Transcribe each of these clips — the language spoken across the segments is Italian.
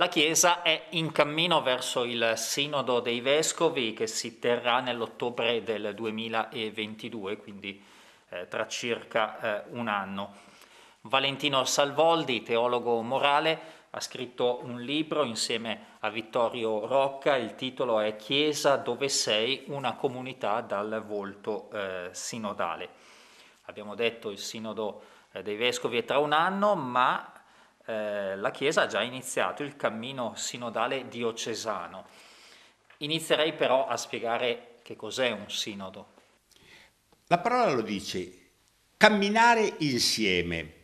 La Chiesa è in cammino verso il Sinodo dei Vescovi che si terrà nell'ottobre del 2022, quindi eh, tra circa eh, un anno. Valentino Salvoldi, teologo morale, ha scritto un libro insieme a Vittorio Rocca, il titolo è Chiesa dove sei, una comunità dal volto eh, sinodale. Abbiamo detto il Sinodo eh, dei Vescovi è tra un anno, ma eh, la Chiesa ha già iniziato il cammino sinodale diocesano. Inizierei però a spiegare che cos'è un sinodo. La parola lo dice, camminare insieme,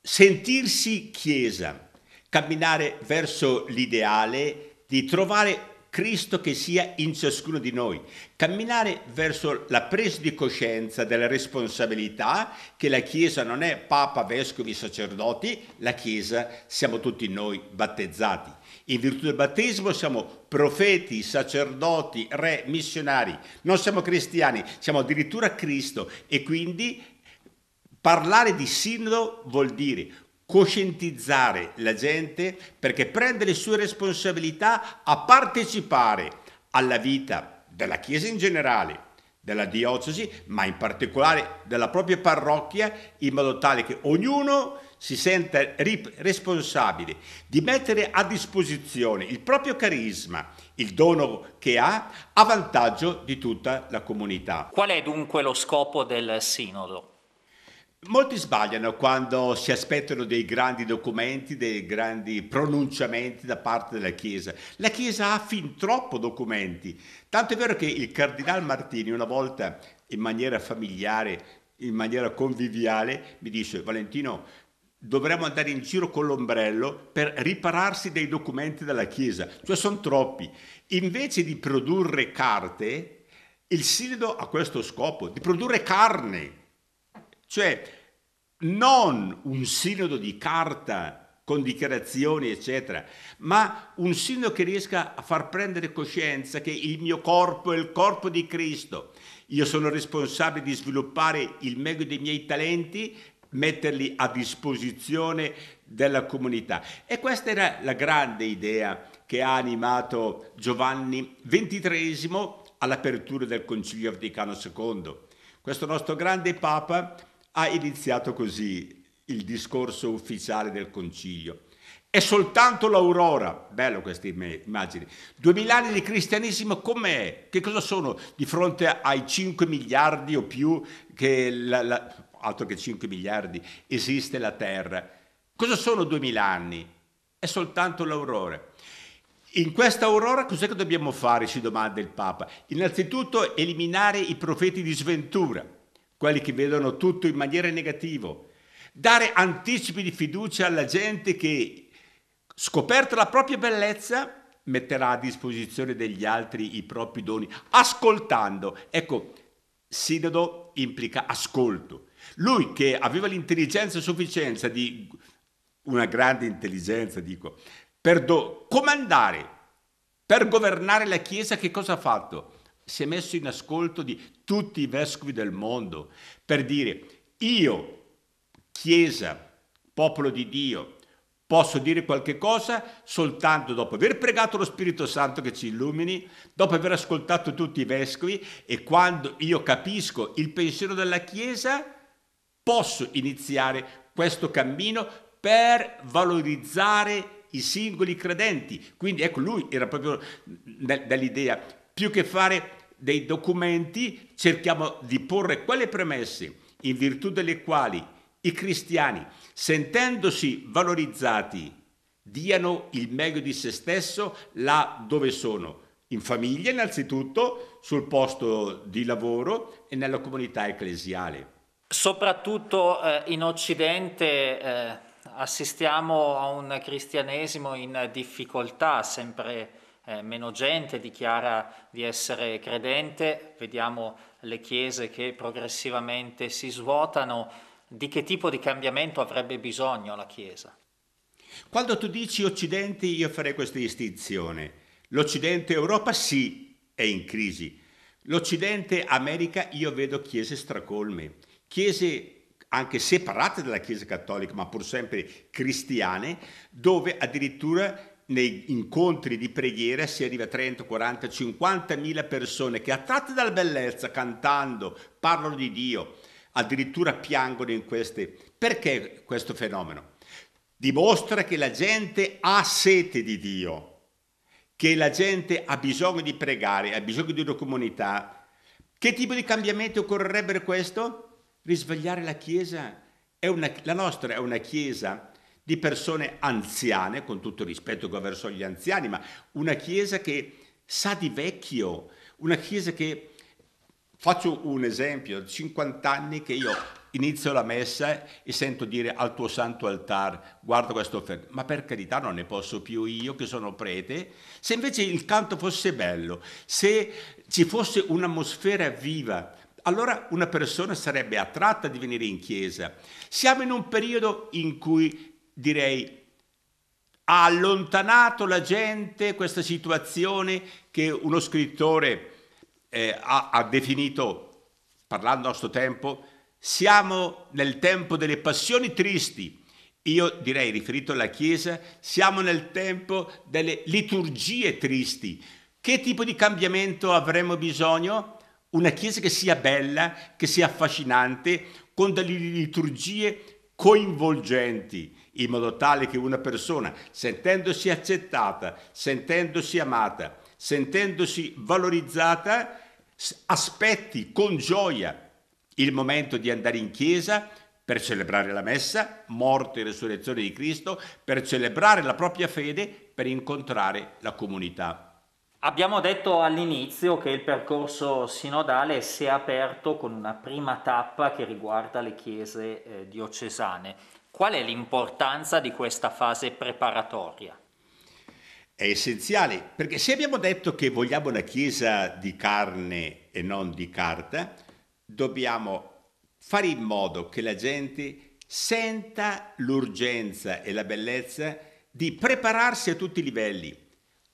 sentirsi Chiesa, camminare verso l'ideale di trovare Cristo che sia in ciascuno di noi, camminare verso la presa di coscienza della responsabilità che la Chiesa non è Papa, Vescovi, Sacerdoti, la Chiesa siamo tutti noi battezzati. In virtù del battesimo siamo profeti, sacerdoti, re, missionari, non siamo cristiani, siamo addirittura Cristo e quindi parlare di sinodo vuol dire coscientizzare la gente perché prende le sue responsabilità a partecipare alla vita della Chiesa in generale, della diocesi, ma in particolare della propria parrocchia, in modo tale che ognuno si senta responsabile di mettere a disposizione il proprio carisma, il dono che ha, a vantaggio di tutta la comunità. Qual è dunque lo scopo del sinodo? Molti sbagliano quando si aspettano dei grandi documenti, dei grandi pronunciamenti da parte della Chiesa. La Chiesa ha fin troppo documenti. Tanto è vero che il Cardinal Martini una volta in maniera familiare, in maniera conviviale, mi disse Valentino, dovremmo andare in giro con l'ombrello per ripararsi dei documenti della Chiesa, cioè sono troppi. Invece di produrre carte, il Sinodo ha questo scopo, di produrre carne cioè, non un sinodo di carta con dichiarazioni, eccetera, ma un sinodo che riesca a far prendere coscienza che il mio corpo è il corpo di Cristo. Io sono responsabile di sviluppare il meglio dei miei talenti, metterli a disposizione della comunità. E questa era la grande idea che ha animato Giovanni XXIII all'apertura del Concilio Vaticano II. Questo nostro grande Papa ha iniziato così il discorso ufficiale del concilio. È soltanto l'aurora, bello queste immagini. Duemila anni di cristianesimo com'è? Che cosa sono di fronte ai 5 miliardi o più che la, la, altro che 5 miliardi esiste la Terra? Cosa sono duemila anni? È soltanto l'aurora. In questa aurora cos'è che dobbiamo fare? si domanda il Papa. Innanzitutto eliminare i profeti di sventura quelli che vedono tutto in maniera negativa, dare anticipi di fiducia alla gente che, scoperta la propria bellezza, metterà a disposizione degli altri i propri doni, ascoltando. Ecco, sinodo implica ascolto. Lui che aveva l'intelligenza e sufficienza di una grande intelligenza, dico, per do, comandare, per governare la Chiesa, che cosa ha fatto? si è messo in ascolto di tutti i vescovi del mondo per dire io, Chiesa, popolo di Dio, posso dire qualche cosa soltanto dopo aver pregato lo Spirito Santo che ci illumini, dopo aver ascoltato tutti i vescovi e quando io capisco il pensiero della Chiesa posso iniziare questo cammino per valorizzare i singoli credenti. Quindi ecco, lui era proprio dell'idea, più che fare dei documenti cerchiamo di porre quelle premesse in virtù delle quali i cristiani, sentendosi valorizzati, diano il meglio di se stesso là dove sono, in famiglia innanzitutto, sul posto di lavoro e nella comunità ecclesiale. Soprattutto eh, in Occidente eh, assistiamo a un cristianesimo in difficoltà sempre eh, meno gente dichiara di essere credente, vediamo le chiese che progressivamente si svuotano, di che tipo di cambiamento avrebbe bisogno la Chiesa? Quando tu dici Occidente io farei questa distinzione. L'Occidente Europa sì è in crisi, l'Occidente America io vedo chiese stracolme, chiese anche separate dalla Chiesa Cattolica, ma pur sempre cristiane, dove addirittura nei incontri di preghiera si arriva a 30, 40, 50 mila persone che attratte dalla bellezza, cantando, parlano di Dio, addirittura piangono in queste. Perché questo fenomeno? Dimostra che la gente ha sete di Dio, che la gente ha bisogno di pregare, ha bisogno di una comunità. Che tipo di cambiamento occorrerebbe questo? Risvegliare la Chiesa. Una, la nostra è una Chiesa di persone anziane, con tutto il rispetto che ho verso gli anziani, ma una chiesa che sa di vecchio, una chiesa che, faccio un esempio, 50 anni che io inizio la messa e sento dire al tuo santo altar, guarda questo offerta, ma per carità non ne posso più io che sono prete, se invece il canto fosse bello, se ci fosse un'atmosfera viva, allora una persona sarebbe attratta di venire in chiesa. Siamo in un periodo in cui direi ha allontanato la gente questa situazione che uno scrittore eh, ha, ha definito, parlando a nostro tempo, siamo nel tempo delle passioni tristi, io direi riferito alla Chiesa, siamo nel tempo delle liturgie tristi. Che tipo di cambiamento avremo bisogno? Una Chiesa che sia bella, che sia affascinante, con delle liturgie coinvolgenti in modo tale che una persona, sentendosi accettata, sentendosi amata, sentendosi valorizzata, aspetti con gioia il momento di andare in chiesa per celebrare la messa, morte e resurrezione di Cristo, per celebrare la propria fede, per incontrare la comunità. Abbiamo detto all'inizio che il percorso sinodale si è aperto con una prima tappa che riguarda le chiese eh, diocesane. Qual è l'importanza di questa fase preparatoria? È essenziale, perché se abbiamo detto che vogliamo una chiesa di carne e non di carta, dobbiamo fare in modo che la gente senta l'urgenza e la bellezza di prepararsi a tutti i livelli,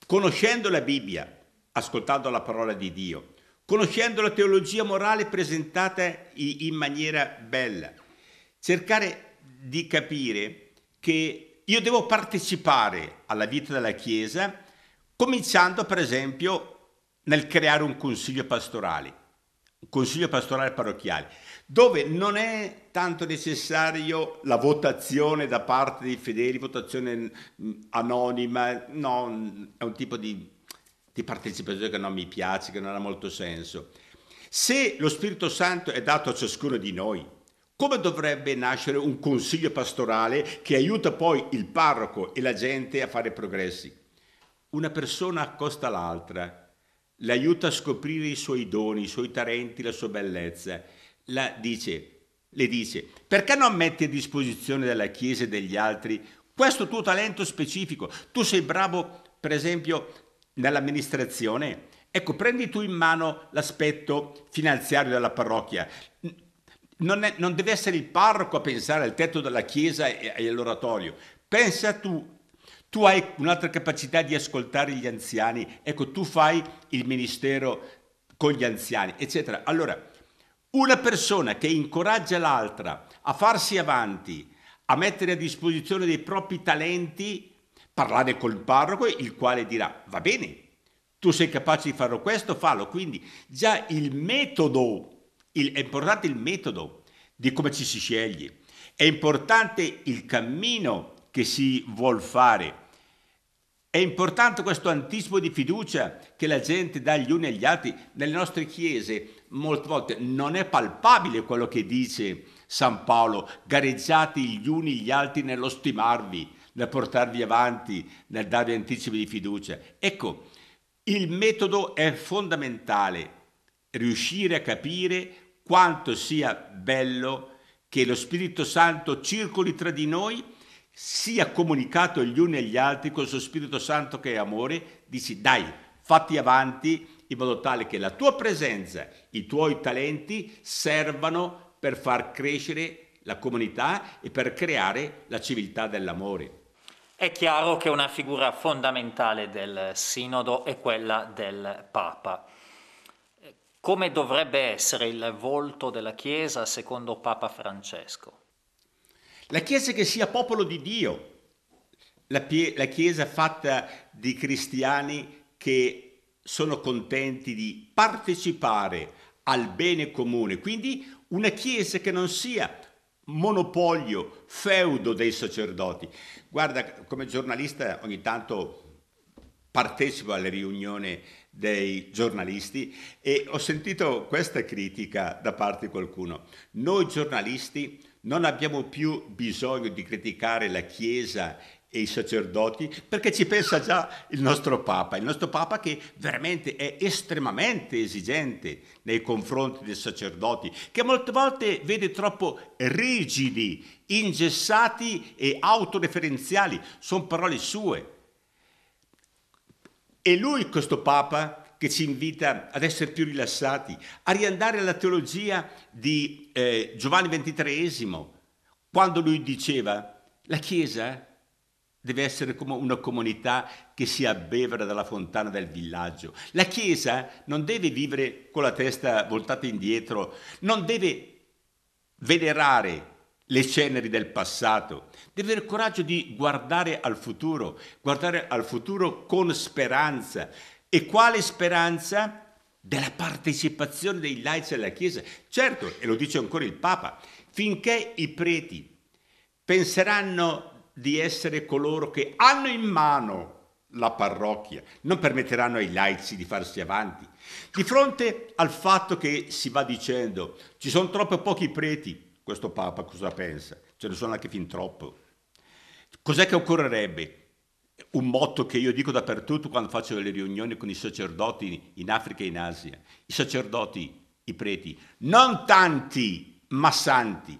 conoscendo la Bibbia, ascoltando la parola di Dio, conoscendo la teologia morale presentata in maniera bella, cercare di capire che io devo partecipare alla vita della Chiesa cominciando per esempio nel creare un consiglio pastorale, un consiglio pastorale parrocchiale dove non è tanto necessario la votazione da parte dei fedeli, votazione mm, anonima, no, è un tipo di, di partecipazione che non mi piace, che non ha molto senso. Se lo Spirito Santo è dato a ciascuno di noi, come dovrebbe nascere un consiglio pastorale che aiuta poi il parroco e la gente a fare progressi? Una persona accosta l'altra, le aiuta a scoprire i suoi doni, i suoi talenti, la sua bellezza dice, le dice, perché non metti a disposizione della Chiesa e degli altri questo tuo talento specifico? Tu sei bravo, per esempio, nell'amministrazione. Ecco, prendi tu in mano l'aspetto finanziario della parrocchia. Non, è, non, deve essere il parroco a pensare al tetto della chiesa e, e all'oratorio. Pensa tu, tu hai un'altra capacità di ascoltare gli anziani, ecco, tu fai il ministero con gli anziani, eccetera. Allora, una persona che incoraggia l'altra a farsi avanti, a mettere a disposizione dei propri talenti, parlare col parroco, il quale dirà va bene, tu sei capace di farlo questo, fallo. Quindi già il metodo, il, è importante il metodo di come ci si sceglie, è importante il cammino che si vuol fare. È importante questo anticipo di fiducia che la gente dà gli uni agli altri. Nelle nostre chiese molte volte non è palpabile quello che dice San Paolo, gareggiate gli uni gli altri nello stimarvi, nel portarvi avanti, nel darvi anticipi di fiducia. Ecco, il metodo è fondamentale, riuscire a capire quanto sia bello che lo Spirito Santo circoli tra di noi, sia comunicato gli uni agli altri con il suo Spirito Santo che è amore, dici dai, fatti avanti, in modo tale che la tua presenza, i tuoi talenti servano per far crescere la comunità e per creare la civiltà dell'amore. È chiaro che una figura fondamentale del sinodo è quella del Papa. Come dovrebbe essere il volto della Chiesa secondo Papa Francesco? La Chiesa che sia popolo di Dio, la, pie- la Chiesa fatta di cristiani che sono contenti di partecipare al bene comune, quindi una Chiesa che non sia monopolio, feudo dei sacerdoti. Guarda, come giornalista ogni tanto partecipo alle riunioni dei giornalisti e ho sentito questa critica da parte di qualcuno. Noi giornalisti non abbiamo più bisogno di criticare la Chiesa e i sacerdoti, perché ci pensa già il nostro Papa, il nostro Papa che veramente è estremamente esigente nei confronti dei sacerdoti, che molte volte vede troppo rigidi, ingessati e autoreferenziali, sono parole sue. E lui, questo Papa, che ci invita ad essere più rilassati, a riandare alla teologia di eh, Giovanni XXIII, quando lui diceva la Chiesa deve essere come una comunità che si abbevera dalla fontana del villaggio. La Chiesa non deve vivere con la testa voltata indietro, non deve venerare le ceneri del passato, deve avere il coraggio di guardare al futuro, guardare al futuro con speranza. E quale speranza? Della partecipazione dei laici alla Chiesa. Certo, e lo dice ancora il Papa, finché i preti penseranno di essere coloro che hanno in mano la parrocchia, non permetteranno ai laici di farsi avanti. Di fronte al fatto che si va dicendo ci sono troppo pochi preti, questo Papa cosa pensa? Ce ne sono anche fin troppo. Cos'è che occorrerebbe? Un motto che io dico dappertutto quando faccio delle riunioni con i sacerdoti in Africa e in Asia. I sacerdoti, i preti, non tanti ma santi,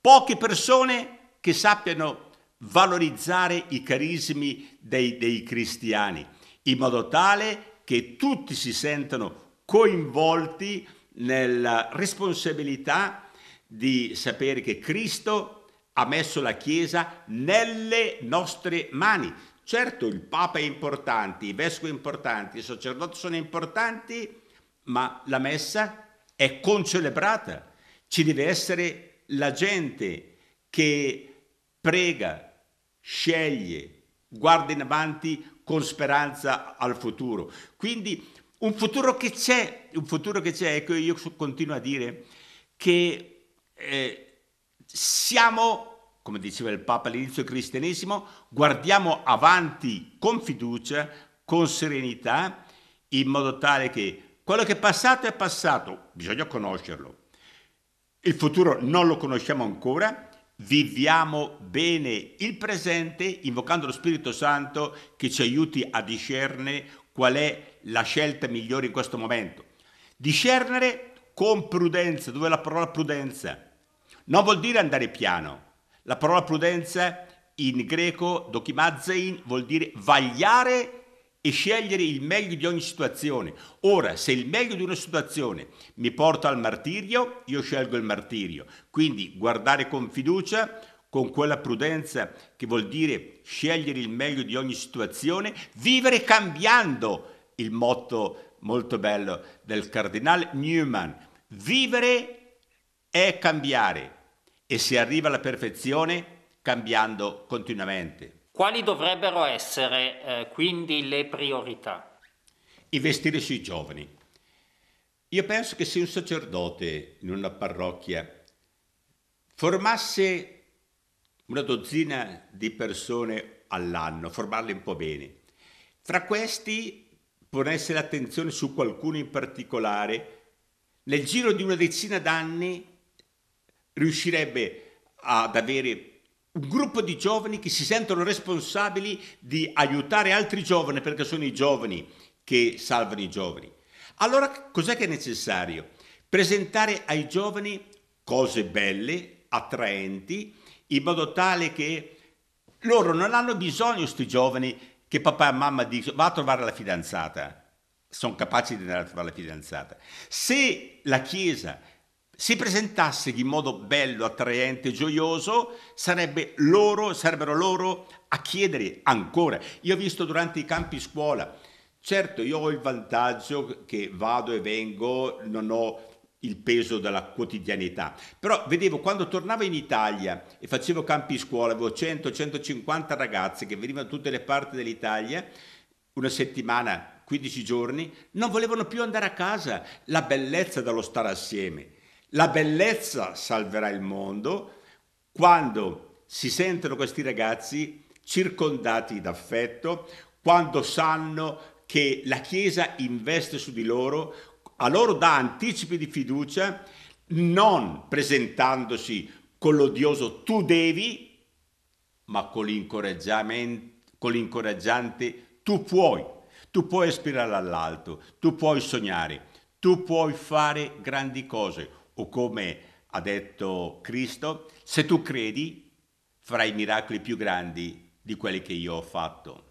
poche persone che sappiano valorizzare i carismi dei, dei cristiani in modo tale che tutti si sentano coinvolti nella responsabilità di sapere che Cristo ha messo la Chiesa nelle nostre mani. Certo, il Papa è importante, i vescovi sono importanti, i sacerdoti sono importanti, ma la messa è concelebrata. Ci deve essere la gente che prega, sceglie, guarda in avanti con speranza al futuro. Quindi un futuro che c'è, un futuro che c'è, ecco io continuo a dire che eh, siamo come diceva il Papa all'inizio del cristianesimo, guardiamo avanti con fiducia, con serenità, in modo tale che quello che è passato è passato, bisogna conoscerlo. Il futuro non lo conosciamo ancora, viviamo bene il presente invocando lo Spirito Santo che ci aiuti a discernere qual è la scelta migliore in questo momento. Discernere con prudenza, dove la parola prudenza non vuol dire andare piano. La parola prudenza in greco, dokimazein, vuol dire vagliare e scegliere il meglio di ogni situazione. Ora, se il meglio di una situazione mi porta al martirio, io scelgo il martirio. Quindi guardare con fiducia, con quella prudenza che vuol dire scegliere il meglio di ogni situazione, vivere cambiando il motto molto bello del cardinale Newman. Vivere è cambiare e si arriva alla perfezione cambiando continuamente. Quali dovrebbero essere eh, quindi le priorità? Investire sui giovani. Io penso che se un sacerdote in una parrocchia formasse una dozzina di persone all'anno, formarle un po' bene, fra questi ponesse l'attenzione su qualcuno in particolare, nel giro di una decina d'anni riuscirebbe ad avere un gruppo di giovani che si sentono responsabili di aiutare altri giovani perché sono i giovani che salvano i giovani. Allora cos'è che è necessario? Presentare ai giovani cose belle, attraenti, in modo tale che loro non hanno bisogno, questi giovani, che papà e mamma dicono va a trovare la fidanzata, sono capaci di andare a trovare la fidanzata. Se la Chiesa si presentasse in modo bello, attraente, gioioso, sarebbe loro, sarebbero loro a chiedere ancora. Io ho visto durante i campi scuola, certo io ho il vantaggio che vado e vengo, non ho il peso della quotidianità. Però vedevo quando tornavo in Italia e facevo campi scuola, avevo 100-150 ragazze che venivano da tutte le parti dell'Italia, una settimana, 15 giorni, non volevano più andare a casa, la bellezza dello stare assieme. La bellezza salverà il mondo quando si sentono questi ragazzi circondati d'affetto, quando sanno che la Chiesa investe su di loro, a loro dà anticipi di fiducia, non presentandosi con l'odioso tu devi, ma con, con l'incoraggiante tu puoi. Tu puoi aspirare all'alto, tu puoi sognare, tu puoi fare grandi cose o come ha detto Cristo, se tu credi farai miracoli più grandi di quelli che io ho fatto.